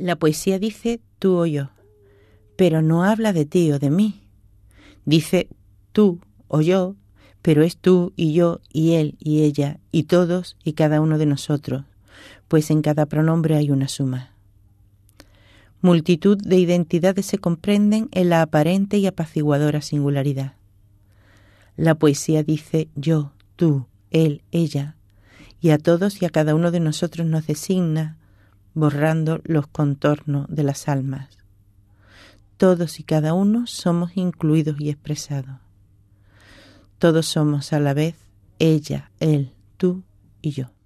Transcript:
La poesía dice tú o yo, pero no habla de ti o de mí. Dice tú o yo, pero es tú y yo y él y ella y todos y cada uno de nosotros, pues en cada pronombre hay una suma. Multitud de identidades se comprenden en la aparente y apaciguadora singularidad. La poesía dice yo, tú, él, ella, y a todos y a cada uno de nosotros nos designa, borrando los contornos de las almas. Todos y cada uno somos incluidos y expresados. Todos somos a la vez ella, él, tú y yo.